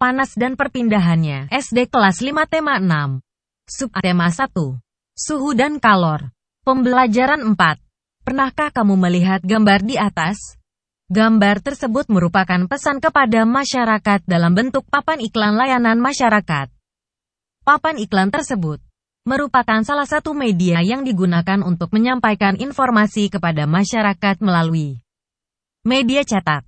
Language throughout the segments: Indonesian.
panas dan perpindahannya. SD kelas 5 tema 6. Subtema 1. Suhu dan kalor. Pembelajaran 4. Pernahkah kamu melihat gambar di atas? Gambar tersebut merupakan pesan kepada masyarakat dalam bentuk papan iklan layanan masyarakat. Papan iklan tersebut merupakan salah satu media yang digunakan untuk menyampaikan informasi kepada masyarakat melalui media cetak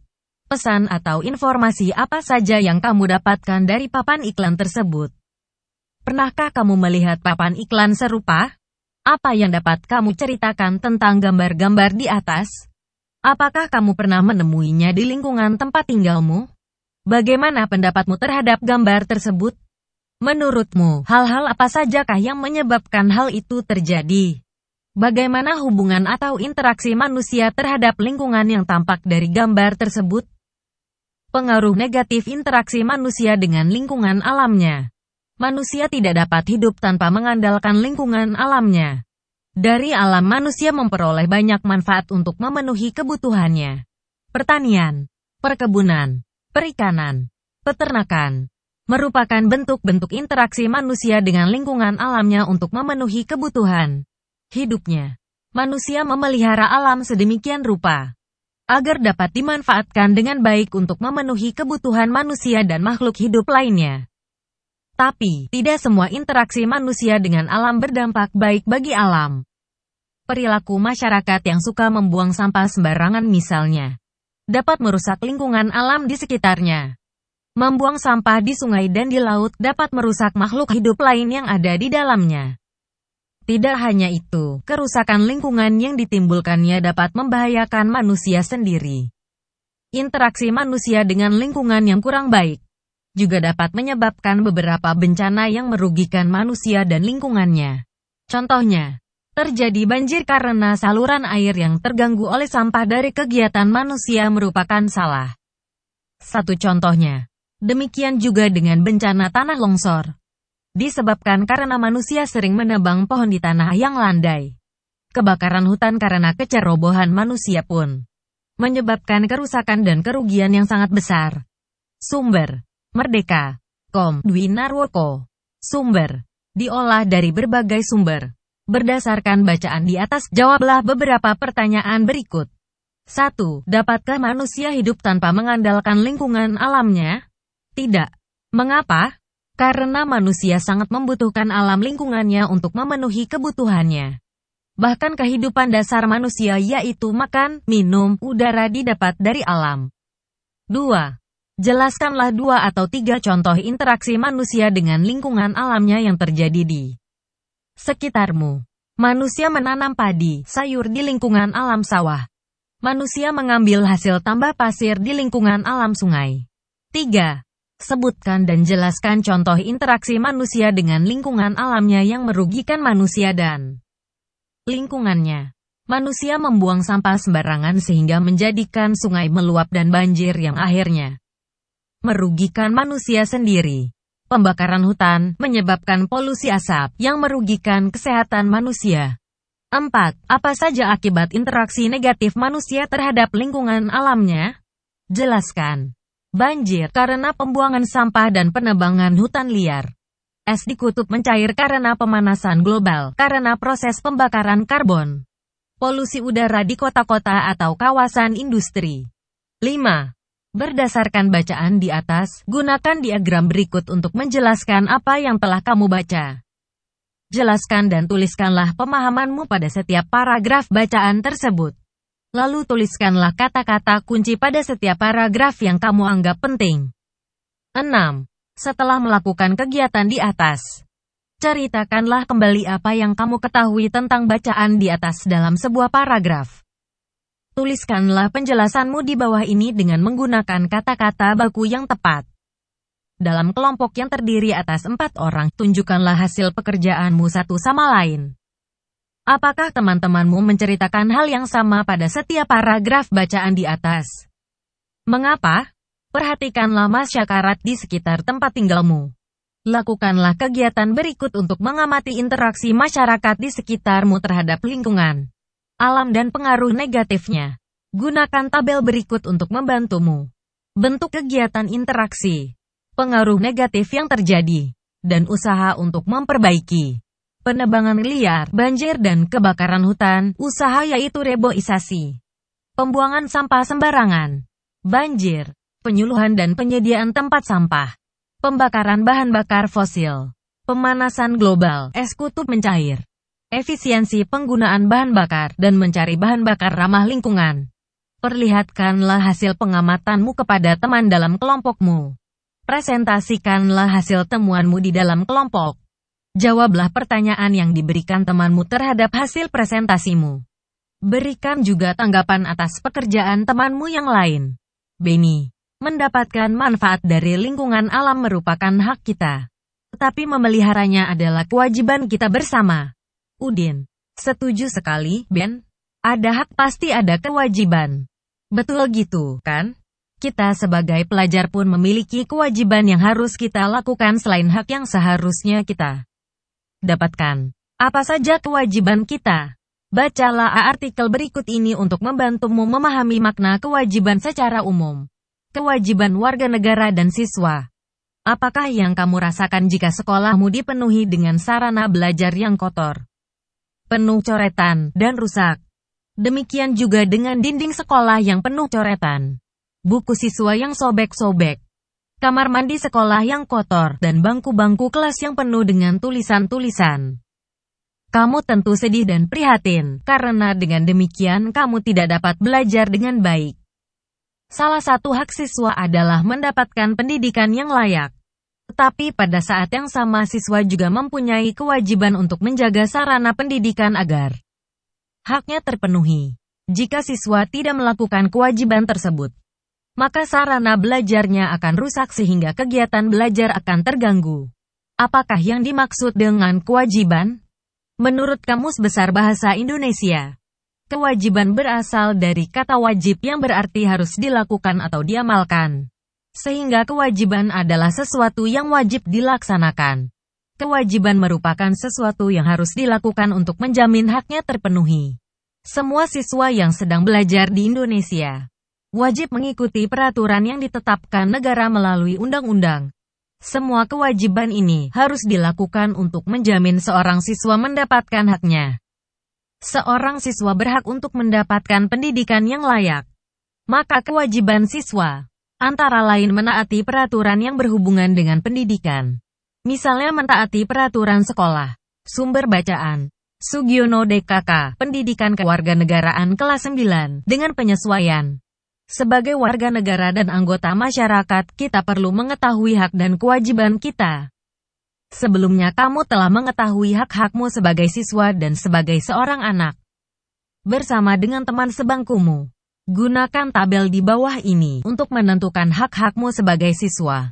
pesan atau informasi apa saja yang kamu dapatkan dari papan iklan tersebut. Pernahkah kamu melihat papan iklan serupa? Apa yang dapat kamu ceritakan tentang gambar-gambar di atas? Apakah kamu pernah menemuinya di lingkungan tempat tinggalmu? Bagaimana pendapatmu terhadap gambar tersebut? Menurutmu, hal-hal apa sajakah yang menyebabkan hal itu terjadi? Bagaimana hubungan atau interaksi manusia terhadap lingkungan yang tampak dari gambar tersebut? Pengaruh negatif interaksi manusia dengan lingkungan alamnya. Manusia tidak dapat hidup tanpa mengandalkan lingkungan alamnya. Dari alam manusia memperoleh banyak manfaat untuk memenuhi kebutuhannya. Pertanian, perkebunan, perikanan, peternakan, merupakan bentuk-bentuk interaksi manusia dengan lingkungan alamnya untuk memenuhi kebutuhan hidupnya. Manusia memelihara alam sedemikian rupa agar dapat dimanfaatkan dengan baik untuk memenuhi kebutuhan manusia dan makhluk hidup lainnya. Tapi, tidak semua interaksi manusia dengan alam berdampak baik bagi alam. Perilaku masyarakat yang suka membuang sampah sembarangan misalnya, dapat merusak lingkungan alam di sekitarnya. Membuang sampah di sungai dan di laut dapat merusak makhluk hidup lain yang ada di dalamnya. Tidak hanya itu, kerusakan lingkungan yang ditimbulkannya dapat membahayakan manusia sendiri. Interaksi manusia dengan lingkungan yang kurang baik juga dapat menyebabkan beberapa bencana yang merugikan manusia dan lingkungannya. Contohnya, terjadi banjir karena saluran air yang terganggu oleh sampah dari kegiatan manusia merupakan salah. Satu contohnya, demikian juga dengan bencana tanah longsor. Disebabkan karena manusia sering menebang pohon di tanah yang landai. Kebakaran hutan karena kecerobohan manusia pun menyebabkan kerusakan dan kerugian yang sangat besar. Sumber Merdeka. Kom Dwi Narwoko. Sumber diolah dari berbagai sumber. Berdasarkan bacaan di atas, jawablah beberapa pertanyaan berikut. 1. Dapatkah manusia hidup tanpa mengandalkan lingkungan alamnya? Tidak. Mengapa? Karena manusia sangat membutuhkan alam lingkungannya untuk memenuhi kebutuhannya. Bahkan kehidupan dasar manusia yaitu makan, minum, udara didapat dari alam. 2. Jelaskanlah dua atau tiga contoh interaksi manusia dengan lingkungan alamnya yang terjadi di sekitarmu. Manusia menanam padi, sayur di lingkungan alam sawah. Manusia mengambil hasil tambah pasir di lingkungan alam sungai. 3. Sebutkan dan jelaskan contoh interaksi manusia dengan lingkungan alamnya yang merugikan manusia dan lingkungannya. Manusia membuang sampah sembarangan sehingga menjadikan sungai meluap dan banjir yang akhirnya merugikan manusia sendiri. Pembakaran hutan menyebabkan polusi asap yang merugikan kesehatan manusia. 4. Apa saja akibat interaksi negatif manusia terhadap lingkungan alamnya? Jelaskan. Banjir karena pembuangan sampah dan penebangan hutan liar. Es di kutub mencair karena pemanasan global, karena proses pembakaran karbon. Polusi udara di kota-kota atau kawasan industri. 5. Berdasarkan bacaan di atas, gunakan diagram berikut untuk menjelaskan apa yang telah kamu baca. Jelaskan dan tuliskanlah pemahamanmu pada setiap paragraf bacaan tersebut. Lalu tuliskanlah kata-kata kunci pada setiap paragraf yang kamu anggap penting. 6. Setelah melakukan kegiatan di atas, ceritakanlah kembali apa yang kamu ketahui tentang bacaan di atas dalam sebuah paragraf. Tuliskanlah penjelasanmu di bawah ini dengan menggunakan kata-kata baku yang tepat. Dalam kelompok yang terdiri atas empat orang, tunjukkanlah hasil pekerjaanmu satu sama lain. Apakah teman-temanmu menceritakan hal yang sama pada setiap paragraf bacaan di atas? Mengapa? Perhatikanlah masyarakat di sekitar tempat tinggalmu. Lakukanlah kegiatan berikut untuk mengamati interaksi masyarakat di sekitarmu terhadap lingkungan, alam dan pengaruh negatifnya. Gunakan tabel berikut untuk membantumu. Bentuk kegiatan interaksi, pengaruh negatif yang terjadi, dan usaha untuk memperbaiki penebangan liar, banjir dan kebakaran hutan, usaha yaitu reboisasi, pembuangan sampah sembarangan, banjir, penyuluhan dan penyediaan tempat sampah, pembakaran bahan bakar fosil, pemanasan global, es kutub mencair, efisiensi penggunaan bahan bakar, dan mencari bahan bakar ramah lingkungan. Perlihatkanlah hasil pengamatanmu kepada teman dalam kelompokmu. Presentasikanlah hasil temuanmu di dalam kelompok. Jawablah pertanyaan yang diberikan temanmu terhadap hasil presentasimu. Berikan juga tanggapan atas pekerjaan temanmu yang lain. Beni, mendapatkan manfaat dari lingkungan alam merupakan hak kita. Tetapi memeliharanya adalah kewajiban kita bersama. Udin, setuju sekali, Ben. Ada hak pasti ada kewajiban. Betul gitu, kan? kita sebagai pelajar pun memiliki kewajiban yang harus kita lakukan selain hak yang seharusnya kita dapatkan. Apa saja kewajiban kita? Bacalah artikel berikut ini untuk membantumu memahami makna kewajiban secara umum. Kewajiban warga negara dan siswa. Apakah yang kamu rasakan jika sekolahmu dipenuhi dengan sarana belajar yang kotor, penuh coretan, dan rusak? Demikian juga dengan dinding sekolah yang penuh coretan, buku siswa yang sobek-sobek, kamar mandi sekolah yang kotor, dan bangku-bangku kelas yang penuh dengan tulisan-tulisan. Kamu tentu sedih dan prihatin, karena dengan demikian kamu tidak dapat belajar dengan baik. Salah satu hak siswa adalah mendapatkan pendidikan yang layak. Tetapi pada saat yang sama siswa juga mempunyai kewajiban untuk menjaga sarana pendidikan agar haknya terpenuhi. Jika siswa tidak melakukan kewajiban tersebut, maka sarana belajarnya akan rusak sehingga kegiatan belajar akan terganggu. Apakah yang dimaksud dengan kewajiban? Menurut Kamus Besar Bahasa Indonesia, kewajiban berasal dari kata wajib yang berarti harus dilakukan atau diamalkan. Sehingga kewajiban adalah sesuatu yang wajib dilaksanakan. Kewajiban merupakan sesuatu yang harus dilakukan untuk menjamin haknya terpenuhi. Semua siswa yang sedang belajar di Indonesia wajib mengikuti peraturan yang ditetapkan negara melalui undang-undang. Semua kewajiban ini harus dilakukan untuk menjamin seorang siswa mendapatkan haknya. Seorang siswa berhak untuk mendapatkan pendidikan yang layak. Maka kewajiban siswa antara lain menaati peraturan yang berhubungan dengan pendidikan. Misalnya mentaati peraturan sekolah. Sumber bacaan, Sugiono DKK, Pendidikan Kewarganegaraan kelas 9, dengan penyesuaian. Sebagai warga negara dan anggota masyarakat, kita perlu mengetahui hak dan kewajiban kita. Sebelumnya kamu telah mengetahui hak-hakmu sebagai siswa dan sebagai seorang anak. Bersama dengan teman sebangkumu. Gunakan tabel di bawah ini untuk menentukan hak-hakmu sebagai siswa.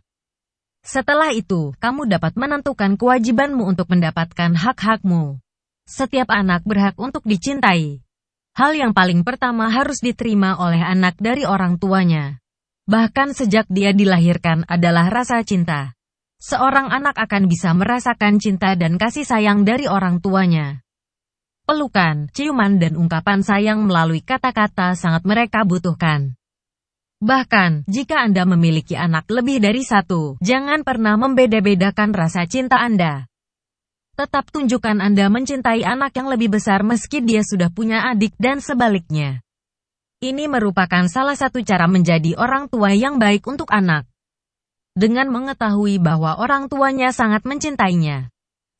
Setelah itu, kamu dapat menentukan kewajibanmu untuk mendapatkan hak-hakmu. Setiap anak berhak untuk dicintai. Hal yang paling pertama harus diterima oleh anak dari orang tuanya. Bahkan sejak dia dilahirkan adalah rasa cinta. Seorang anak akan bisa merasakan cinta dan kasih sayang dari orang tuanya. Pelukan, ciuman dan ungkapan sayang melalui kata-kata sangat mereka butuhkan. Bahkan, jika Anda memiliki anak lebih dari satu, jangan pernah membeda-bedakan rasa cinta Anda. Tetap tunjukkan Anda mencintai anak yang lebih besar meski dia sudah punya adik dan sebaliknya. Ini merupakan salah satu cara menjadi orang tua yang baik untuk anak. Dengan mengetahui bahwa orang tuanya sangat mencintainya,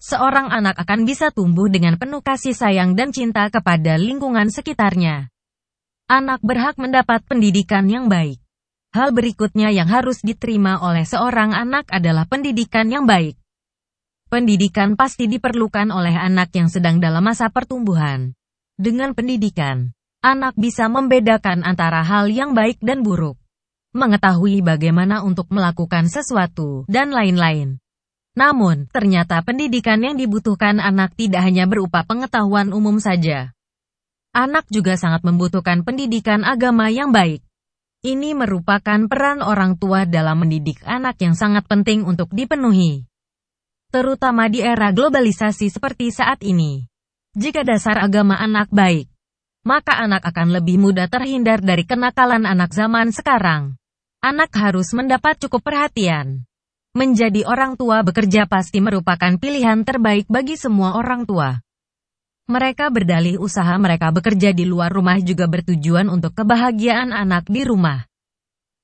seorang anak akan bisa tumbuh dengan penuh kasih sayang dan cinta kepada lingkungan sekitarnya. Anak berhak mendapat pendidikan yang baik. Hal berikutnya yang harus diterima oleh seorang anak adalah pendidikan yang baik. Pendidikan pasti diperlukan oleh anak yang sedang dalam masa pertumbuhan. Dengan pendidikan, anak bisa membedakan antara hal yang baik dan buruk, mengetahui bagaimana untuk melakukan sesuatu, dan lain-lain. Namun, ternyata pendidikan yang dibutuhkan anak tidak hanya berupa pengetahuan umum saja. Anak juga sangat membutuhkan pendidikan agama yang baik. Ini merupakan peran orang tua dalam mendidik anak yang sangat penting untuk dipenuhi terutama di era globalisasi seperti saat ini. Jika dasar agama anak baik, maka anak akan lebih mudah terhindar dari kenakalan anak zaman sekarang. Anak harus mendapat cukup perhatian. Menjadi orang tua bekerja pasti merupakan pilihan terbaik bagi semua orang tua. Mereka berdalih usaha mereka bekerja di luar rumah juga bertujuan untuk kebahagiaan anak di rumah.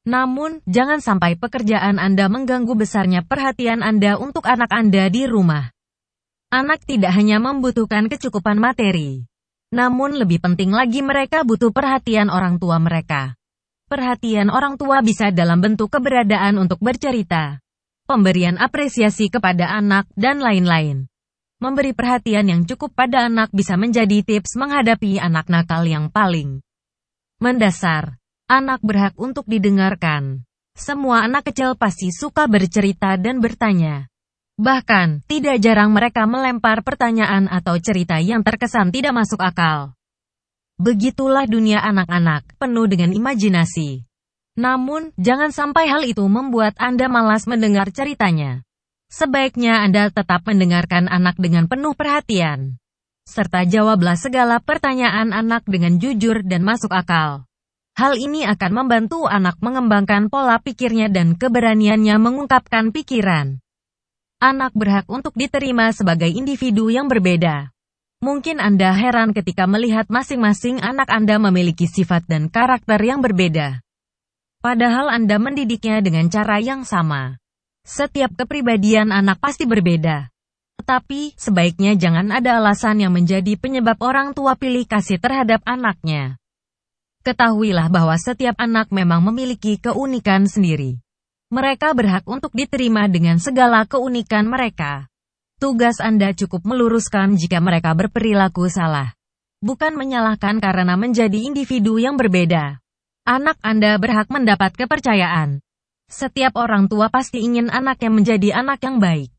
Namun, jangan sampai pekerjaan Anda mengganggu besarnya perhatian Anda untuk anak Anda di rumah. Anak tidak hanya membutuhkan kecukupan materi, namun lebih penting lagi mereka butuh perhatian orang tua mereka. Perhatian orang tua bisa dalam bentuk keberadaan untuk bercerita, pemberian apresiasi kepada anak, dan lain-lain. Memberi perhatian yang cukup pada anak bisa menjadi tips menghadapi anak nakal yang paling mendasar. Anak berhak untuk didengarkan. Semua anak kecil pasti suka bercerita dan bertanya. Bahkan, tidak jarang mereka melempar pertanyaan atau cerita yang terkesan tidak masuk akal. Begitulah dunia anak-anak, penuh dengan imajinasi. Namun, jangan sampai hal itu membuat Anda malas mendengar ceritanya. Sebaiknya Anda tetap mendengarkan anak dengan penuh perhatian. Serta jawablah segala pertanyaan anak dengan jujur dan masuk akal. Hal ini akan membantu anak mengembangkan pola pikirnya dan keberaniannya mengungkapkan pikiran. Anak berhak untuk diterima sebagai individu yang berbeda. Mungkin Anda heran ketika melihat masing-masing anak Anda memiliki sifat dan karakter yang berbeda. Padahal Anda mendidiknya dengan cara yang sama. Setiap kepribadian anak pasti berbeda. Tetapi, sebaiknya jangan ada alasan yang menjadi penyebab orang tua pilih kasih terhadap anaknya. Ketahuilah bahwa setiap anak memang memiliki keunikan sendiri. Mereka berhak untuk diterima dengan segala keunikan mereka. Tugas Anda cukup meluruskan jika mereka berperilaku salah. Bukan menyalahkan karena menjadi individu yang berbeda. Anak Anda berhak mendapat kepercayaan. Setiap orang tua pasti ingin anaknya menjadi anak yang baik,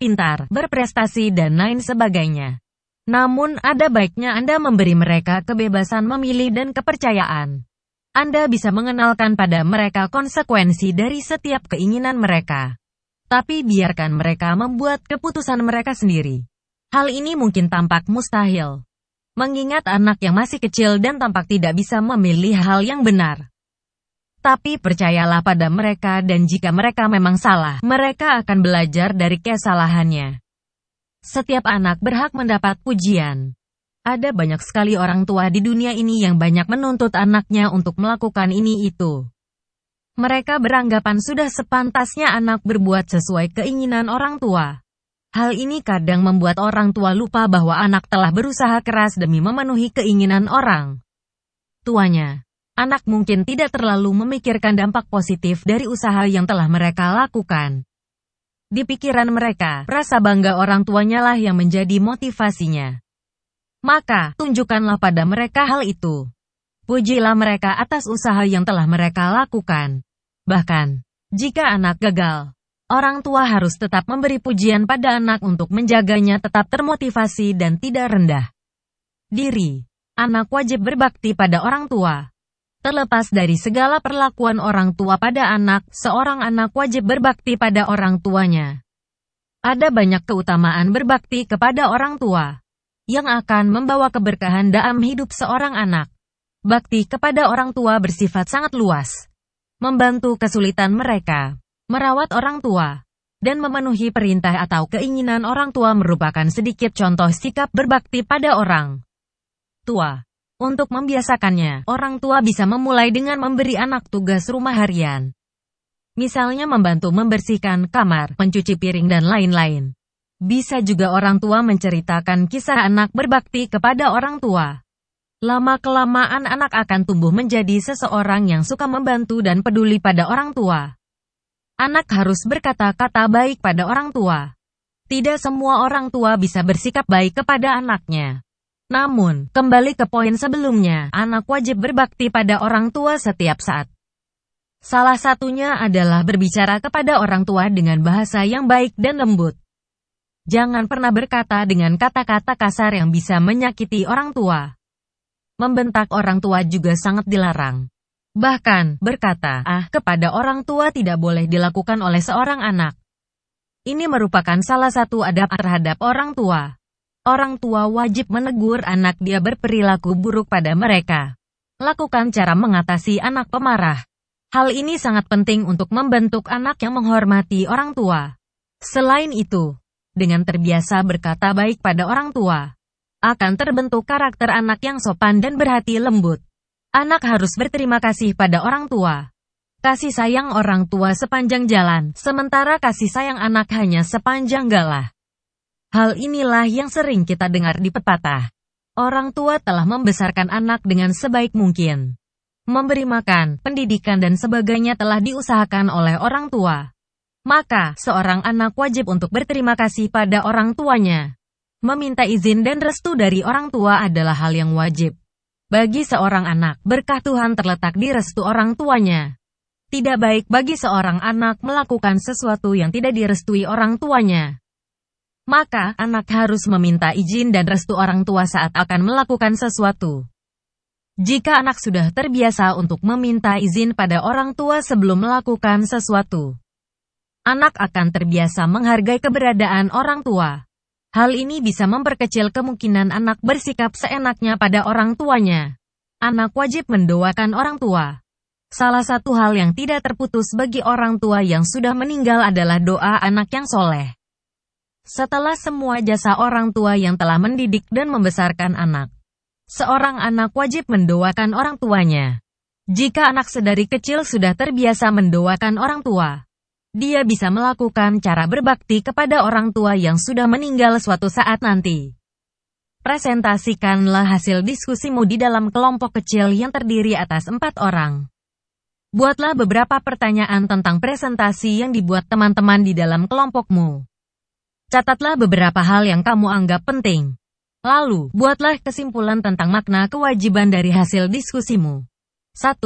pintar, berprestasi, dan lain sebagainya. Namun ada baiknya Anda memberi mereka kebebasan memilih dan kepercayaan. Anda bisa mengenalkan pada mereka konsekuensi dari setiap keinginan mereka. Tapi biarkan mereka membuat keputusan mereka sendiri. Hal ini mungkin tampak mustahil. Mengingat anak yang masih kecil dan tampak tidak bisa memilih hal yang benar. Tapi percayalah pada mereka dan jika mereka memang salah, mereka akan belajar dari kesalahannya. Setiap anak berhak mendapat pujian. Ada banyak sekali orang tua di dunia ini yang banyak menuntut anaknya untuk melakukan ini itu. Mereka beranggapan sudah sepantasnya anak berbuat sesuai keinginan orang tua. Hal ini kadang membuat orang tua lupa bahwa anak telah berusaha keras demi memenuhi keinginan orang tuanya. Anak mungkin tidak terlalu memikirkan dampak positif dari usaha yang telah mereka lakukan. Di pikiran mereka, rasa bangga orang tuanya lah yang menjadi motivasinya. Maka, tunjukkanlah pada mereka hal itu. Pujilah mereka atas usaha yang telah mereka lakukan. Bahkan, jika anak gagal, orang tua harus tetap memberi pujian pada anak untuk menjaganya tetap termotivasi dan tidak rendah. Diri, anak wajib berbakti pada orang tua. Terlepas dari segala perlakuan orang tua pada anak, seorang anak wajib berbakti pada orang tuanya. Ada banyak keutamaan berbakti kepada orang tua yang akan membawa keberkahan dalam hidup seorang anak. Bakti kepada orang tua bersifat sangat luas, membantu kesulitan mereka, merawat orang tua, dan memenuhi perintah atau keinginan orang tua merupakan sedikit contoh sikap berbakti pada orang tua. Untuk membiasakannya, orang tua bisa memulai dengan memberi anak tugas rumah harian. Misalnya membantu membersihkan kamar, mencuci piring dan lain-lain. Bisa juga orang tua menceritakan kisah anak berbakti kepada orang tua. Lama-kelamaan anak akan tumbuh menjadi seseorang yang suka membantu dan peduli pada orang tua. Anak harus berkata-kata baik pada orang tua. Tidak semua orang tua bisa bersikap baik kepada anaknya. Namun, kembali ke poin sebelumnya, anak wajib berbakti pada orang tua setiap saat. Salah satunya adalah berbicara kepada orang tua dengan bahasa yang baik dan lembut. Jangan pernah berkata dengan kata-kata kasar yang bisa menyakiti orang tua. Membentak orang tua juga sangat dilarang. Bahkan, berkata, ah, kepada orang tua tidak boleh dilakukan oleh seorang anak. Ini merupakan salah satu adab terhadap orang tua. Orang tua wajib menegur anak dia berperilaku buruk pada mereka. Lakukan cara mengatasi anak pemarah. Hal ini sangat penting untuk membentuk anak yang menghormati orang tua. Selain itu, dengan terbiasa berkata baik pada orang tua, akan terbentuk karakter anak yang sopan dan berhati lembut. Anak harus berterima kasih pada orang tua. Kasih sayang orang tua sepanjang jalan, sementara kasih sayang anak hanya sepanjang galah. Hal inilah yang sering kita dengar di pepatah. Orang tua telah membesarkan anak dengan sebaik mungkin. Memberi makan, pendidikan dan sebagainya telah diusahakan oleh orang tua. Maka, seorang anak wajib untuk berterima kasih pada orang tuanya. Meminta izin dan restu dari orang tua adalah hal yang wajib. Bagi seorang anak, berkah Tuhan terletak di restu orang tuanya. Tidak baik bagi seorang anak melakukan sesuatu yang tidak direstui orang tuanya. Maka, anak harus meminta izin dan restu orang tua saat akan melakukan sesuatu. Jika anak sudah terbiasa untuk meminta izin pada orang tua sebelum melakukan sesuatu, anak akan terbiasa menghargai keberadaan orang tua. Hal ini bisa memperkecil kemungkinan anak bersikap seenaknya pada orang tuanya. Anak wajib mendoakan orang tua. Salah satu hal yang tidak terputus bagi orang tua yang sudah meninggal adalah doa anak yang soleh. Setelah semua jasa orang tua yang telah mendidik dan membesarkan anak, seorang anak wajib mendoakan orang tuanya. Jika anak sedari kecil sudah terbiasa mendoakan orang tua, dia bisa melakukan cara berbakti kepada orang tua yang sudah meninggal suatu saat nanti. Presentasikanlah hasil diskusimu di dalam kelompok kecil yang terdiri atas empat orang. Buatlah beberapa pertanyaan tentang presentasi yang dibuat teman-teman di dalam kelompokmu. Catatlah beberapa hal yang kamu anggap penting. Lalu, buatlah kesimpulan tentang makna kewajiban dari hasil diskusimu. 1.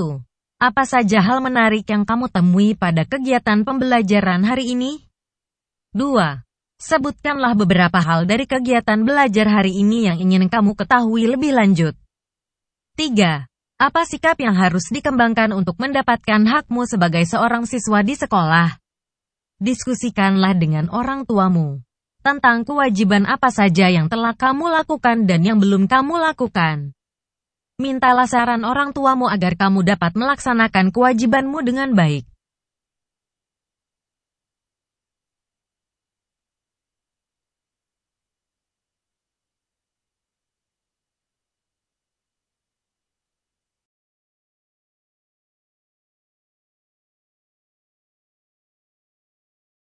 Apa saja hal menarik yang kamu temui pada kegiatan pembelajaran hari ini? 2. Sebutkanlah beberapa hal dari kegiatan belajar hari ini yang ingin kamu ketahui lebih lanjut. 3. Apa sikap yang harus dikembangkan untuk mendapatkan hakmu sebagai seorang siswa di sekolah? Diskusikanlah dengan orang tuamu tentang kewajiban apa saja yang telah kamu lakukan dan yang belum kamu lakukan. Mintalah saran orang tuamu agar kamu dapat melaksanakan kewajibanmu dengan baik.